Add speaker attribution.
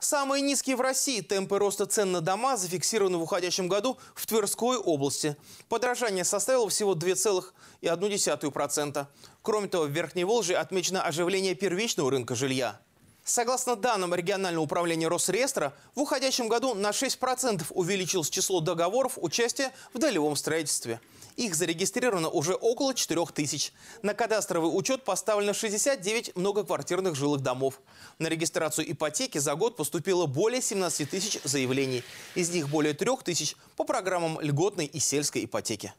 Speaker 1: Самые низкие в России темпы роста цен на дома зафиксированы в уходящем году в Тверской области. Подражание составило всего 2,1%. Кроме того, в Верхней Волжье отмечено оживление первичного рынка жилья. Согласно данным регионального управления Росреестра, в уходящем году на 6% увеличилось число договоров участия в долевом строительстве – их зарегистрировано уже около 4 тысяч. На кадастровый учет поставлено 69 многоквартирных жилых домов. На регистрацию ипотеки за год поступило более 17 тысяч заявлений. Из них более 3 тысяч по программам льготной и сельской ипотеки.